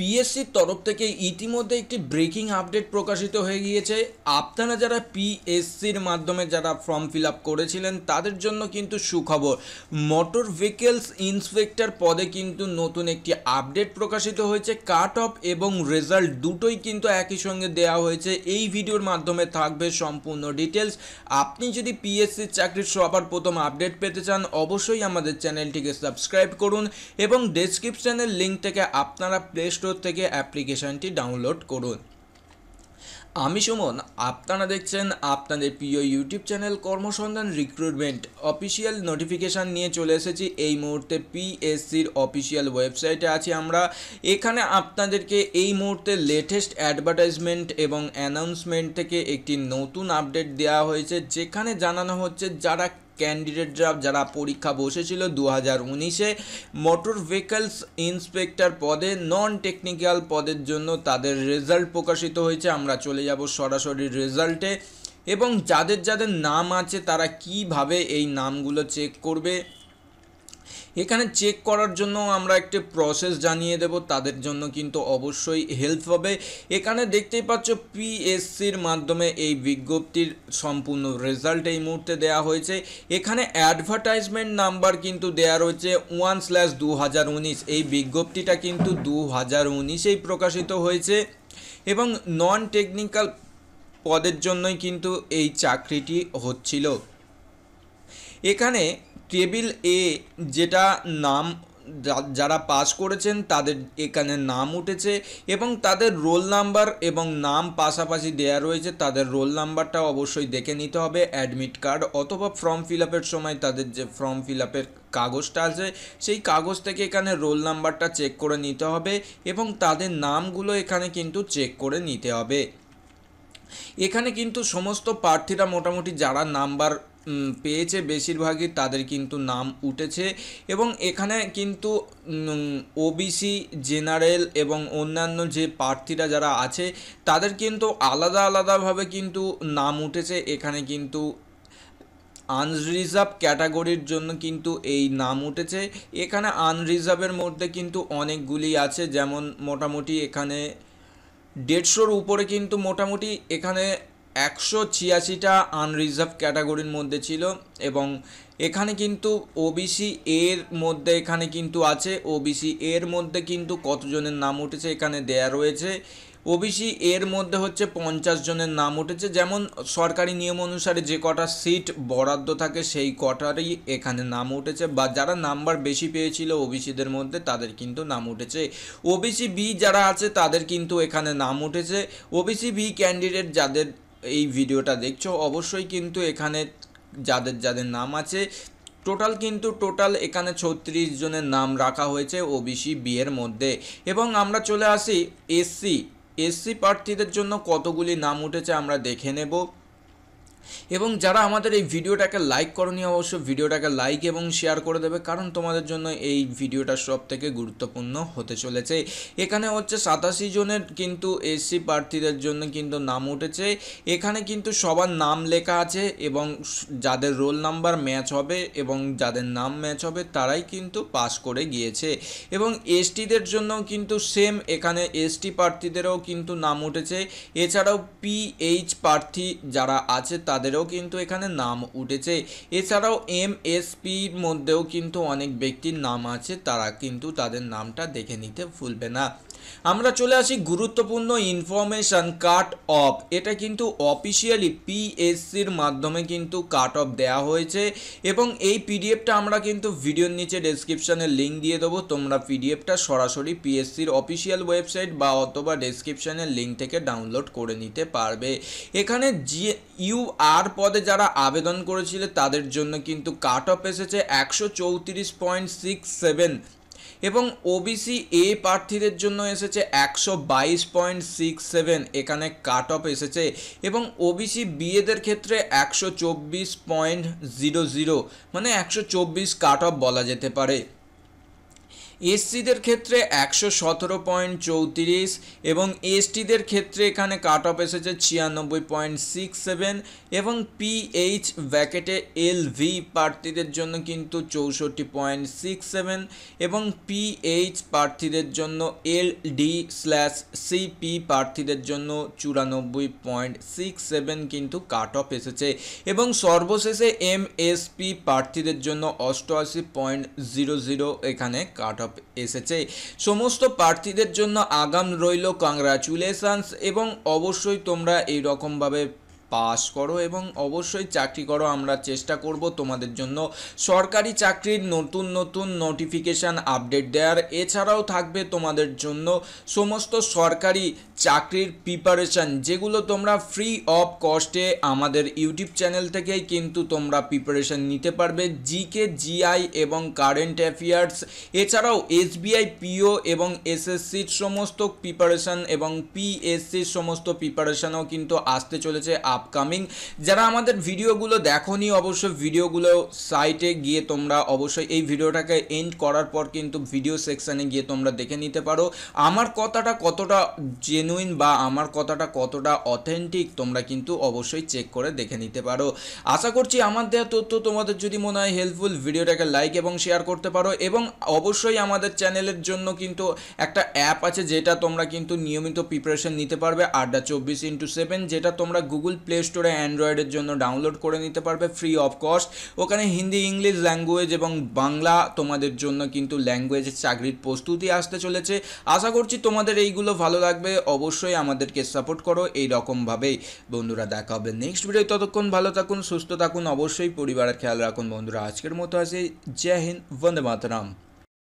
পিএসসির তরফ থেকে ইতিমধ্যে একটি ব্রেকিং আপডেট প্রকাশিত হয়ে গিয়েছে আপনারা যারা পিএসসির মাধ্যমে যারা ফর্ম ফিল আপ করেছিলেন তাদের জন্য কিন্তু সুখবর মোটর ভেহিকেলস ইন্সপেক্টর পদে কিন্তু নতুন একটি আপডেট প্রকাশিত হয়েছে কাট অফ এবং রেজাল্ট দুটোই কিন্তু একই সঙ্গে দেওয়া হয়েছে এই ভিডিওর মাধ্যমে থাকবে সম্পূর্ণ ডিটেলস আপনি যদি পিএসসির চাকরির সবার প্রথম আপডেট পেতে চান অবশ্যই আমাদের চ্যানেলটিকে সাবস্ক্রাইব করুন এবং ডেসক্রিপশানের লিঙ্ক থেকে আপনারা প্লে স্টোর স্টোর থেকে অ্যাপ্লিকেশানটি ডাউনলোড করুন আমি সুমন আপনারা দেখছেন আপনাদের প্রিয় YouTube channel Karmasandhan recruitment official notification নিয়ে চলে এসেছি এই মুহূর্তে পিএসসির অফিসিয়াল ওয়েবসাইটে আছি আমরা এখানে আপনাদেরকে এই মুহূর্তে লেটেস্ট অ্যাডভার্টাইজমেন্ট এবং অ্যানাউন্সমেন্ট থেকে একটি নতুন আপডেট দেওয়া হয়েছে যেখানে জানানো হচ্ছে যারা ক্যান্ডিডেটরা যারা পরীক্ষা বসেছিল দু হাজার উনিশে মোটর ভেহিকলস ইন্সপেক্টর পদে নন টেকনিক্যাল পদের জন্য তাদের রেজাল্ট প্রকাশিত হয়েছে আমরা চলে যাব সরাসরি রেজাল্টে এবং যাদের যাদের নাম আছে তারা কিভাবে এই নামগুলো চেক করবে এখানে চেক করার জন্য আমরা একটি প্রসেস জানিয়ে দেব তাদের জন্য কিন্তু অবশ্যই হেল্প হবে এখানে দেখতেই পাচ্ছ পিএসসির মাধ্যমে এই বিজ্ঞপ্তির সম্পূর্ণ রেজাল্ট এই মুহূর্তে দেয়া হয়েছে এখানে অ্যাডভার্টাইজমেন্ট নাম্বার কিন্তু দেয়া রয়েছে ওয়ান স্ল্যাশ দু এই বিজ্ঞপ্তিটা কিন্তু দু হাজার উনিশেই প্রকাশিত হয়েছে এবং নন টেকনিক্যাল পদের জন্যই কিন্তু এই চাকরিটি হচ্ছিল এখানে টেবিল এ যেটা নাম যারা পাস করেছেন তাদের এখানে নাম উঠেছে এবং তাদের রোল নাম্বার এবং নাম পাশাপাশি দেয়া রয়েছে তাদের রোল নাম্বারটা অবশ্যই দেখে নিতে হবে অ্যাডমিট কার্ড অথবা ফর্ম ফিল আপের সময় তাদের যে ফর্ম ফিল আপের কাগজটা আছে সেই কাগজ থেকে এখানে রোল নাম্বারটা চেক করে নিতে হবে এবং তাদের নামগুলো এখানে কিন্তু চেক করে নিতে হবে এখানে কিন্তু সমস্ত প্রার্থীরা মোটামুটি যারা নাম্বার পেয়েছে বেশিরভাগই তাদের কিন্তু নাম উঠেছে এবং এখানে কিন্তু ওবিসি জেনারেল এবং অন্যান্য যে প্রার্থীরা যারা আছে তাদের কিন্তু আলাদা আলাদাভাবে কিন্তু নাম উঠেছে এখানে কিন্তু আনরিজার্ভ ক্যাটাগরির জন্য কিন্তু এই নাম উঠেছে এখানে আনরিজার্ভের মধ্যে কিন্তু অনেকগুলি আছে যেমন মোটামুটি এখানে দেড়শোর উপরে কিন্তু মোটামুটি এখানে একশো ছিয়াশিটা আনরিজার্ভ ক্যাটাগরির মধ্যে ছিল এবং এখানে কিন্তু ওবিসি এর মধ্যে এখানে কিন্তু আছে ওবিসি এর মধ্যে কিন্তু কতজনের নাম উঠেছে এখানে দেয়া রয়েছে ওবিসি এর মধ্যে হচ্ছে পঞ্চাশ জনের নাম উঠেছে যেমন সরকারি নিয়ম অনুসারে যে কটা সিট বরাদ্দ থাকে সেই কটারই এখানে নাম উঠেছে বা যারা নাম্বার বেশি পেয়েছিল ওবিসিদের মধ্যে তাদের কিন্তু নাম উঠেছে ওবিসি বি যারা আছে তাদের কিন্তু এখানে নাম উঠেছে ওবিসি বি ক্যান্ডিডেট যাদের এই ভিডিওটা দেখছো অবশ্যই কিন্তু এখানে যাদের যাদের নাম আছে টোটাল কিন্তু টোটাল এখানে ছত্রিশ জনের নাম রাখা হয়েছে ওবিসি বি এর মধ্যে এবং আমরা চলে আসি এসসি এসসি প্রার্থীদের জন্য কতগুলি নাম উঠেছে আমরা দেখে নেব এবং যারা আমাদের এই ভিডিওটাকে লাইক করনি অবশ্য ভিডিওটাকে লাইক এবং শেয়ার করে দেবে কারণ তোমাদের জন্য এই ভিডিওটা সব থেকে গুরুত্বপূর্ণ হতে চলেছে এখানে হচ্ছে সাতাশি জনের কিন্তু এসসি প্রার্থীদের জন্য কিন্তু নাম উঠেছে এখানে কিন্তু সবার নাম লেখা আছে এবং যাদের রোল নাম্বার ম্যাচ হবে এবং যাদের নাম ম্যাচ হবে তারাই কিন্তু পাস করে গিয়েছে এবং এসটিদের জন্য কিন্তু সেম এখানে এসটি প্রার্থীদেরও কিন্তু নাম উঠেছে এছাড়াও পিএইচ প্রার্থী যারা আছে তাদেরও কিন্তু এখানে নাম উঠেছে এছাড়াও এম এসপির মধ্যেও কিন্তু অনেক ব্যক্তির নাম আছে তারা কিন্তু তাদের নামটা দেখে নিতে ভুলবে না আমরা চলে আসি গুরুত্বপূর্ণ ইনফরমেশান কাট অফ এটা কিন্তু অফিসিয়ালি পিএসসির মাধ্যমে কিন্তু কাট অফ দেওয়া হয়েছে এবং এই পিডিএফটা আমরা কিন্তু ভিডিওর নিচে ডেসক্রিপশানে লিঙ্ক দিয়ে দেবো তোমরা পিডিএফটা সরাসরি পিএসসির অফিসিয়াল ওয়েবসাইট বা অথবা ডেসক্রিপশানের লিঙ্ক থেকে ডাউনলোড করে নিতে পারবে এখানে জি ইউ আর পদে যারা আবেদন করেছিল তাদের জন্য কিন্তু কাট অফ এসেছে একশো চৌত্রিশ পয়েন্ট সিক্স সেভেন এবং ওবিসি এ প্রার্থীদের জন্য এসেছে একশো বাইশ পয়েন্ট সিক্স সেভেন এখানে কাট অফ এসেছে এবং ওবিসি বিএদের ক্ষেত্রে একশো চব্বিশ পয়েন্ট জিরো জিরো মানে একশো চব্বিশ কাট অফ বলা যেতে পারে এসসিদের ক্ষেত্রে একশো সতেরো পয়েন্ট চৌত্রিশ এবং এসটিদের ক্ষেত্রে এখানে কাট অফ এসেছে ছিয়ানব্বই পয়েন্ট সিক্স সেভেন এবং পিএইচ ব্যাকেটে এল ভি প্রার্থীদের জন্য কিন্তু চৌষট্টি পয়েন্ট সিক্স সেভেন এবং পিএইচ প্রার্থীদের জন্য এল ডি স্ল্যাশ সিপি প্রার্থীদের জন্য চুরানব্বই পয়েন্ট সিক্স সেভেন কিন্তু কাট অফ এসেছে এবং সর্বশেষে এম এস পি প্রার্থীদের জন্য অষ্টআশি পয়েন্ট জিরো জিরো এখানে কাট অফ এসেছে সমস্ত প্রার্থীদের জন্য আগাম রইল কংগ্রাচুলেশনস এবং অবশ্যই তোমরা এই রকমভাবে পাস করো এবং অবশ্যই চাকরি করো আমরা চেষ্টা করব তোমাদের জন্য সরকারি চাকরির নতুন নতুন নোটিফিকেশান আপডেট দেওয়ার এছাড়াও থাকবে তোমাদের জন্য সমস্ত সরকারি চাকরির প্রিপারেশান যেগুলো তোমরা ফ্রি অফ কস্টে আমাদের ইউটিউব চ্যানেল থেকেই কিন্তু তোমরা প্রিপারেশান নিতে পারবে জিকে জিআই এবং কারেন্ট অ্যাফেয়ার্স এছাড়াও এসবিআই পিও এবং এসএসসির সমস্ত প্রিপারেশান এবং পিএসসির সমস্ত প্রিপারেশানও কিন্তু আসতে চলেছে আপ আপকামিং যারা আমাদের ভিডিওগুলো দেখনি অবশ্যই ভিডিওগুলো সাইটে গিয়ে তোমরা অবশ্যই এই ভিডিওটাকে এন্ড করার পর কিন্তু ভিডিও সেকশানে গিয়ে তোমরা দেখে নিতে পারো আমার কথাটা কতটা জেনুইন বা আমার কথাটা কতটা অথেন্টিক তোমরা কিন্তু অবশ্যই চেক করে দেখে নিতে পারো আশা করছি আমার দেওয়া তথ্য তোমাদের যদি মনে হয় হেল্পফুল ভিডিওটাকে লাইক এবং শেয়ার করতে পারো এবং অবশ্যই আমাদের চ্যানেলের জন্য কিন্তু একটা অ্যাপ আছে যেটা তোমরা কিন্তু নিয়মিত প্রিপারেশন নিতে পারবে আড্ডা চব্বিশ ইন্টু সেভেন যেটা তোমরা গুগল প্লে স্টোরে অ্যান্ড্রয়েডের জন্য ডাউনলোড করে নিতে পারবে ফ্রি অফ কস্ট ওখানে হিন্দি ইংলিশ ল্যাঙ্গুয়েজ এবং বাংলা তোমাদের জন্য কিন্তু ল্যাঙ্গুয়েজের চাকরির প্রস্তুতি আসতে চলেছে আশা করছি তোমাদের এইগুলো ভালো লাগবে অবশ্যই আমাদেরকে সাপোর্ট করো এই রকমভাবেই বন্ধুরা দেখা হবে নেক্সট ভিডিও ততক্ষণ ভালো থাকুন সুস্থ থাকুন অবশ্যই পরিবারের খেয়াল রাখুন বন্ধুরা আজকের মতো আছে জয় হিন্দ বন্দে মাতরাম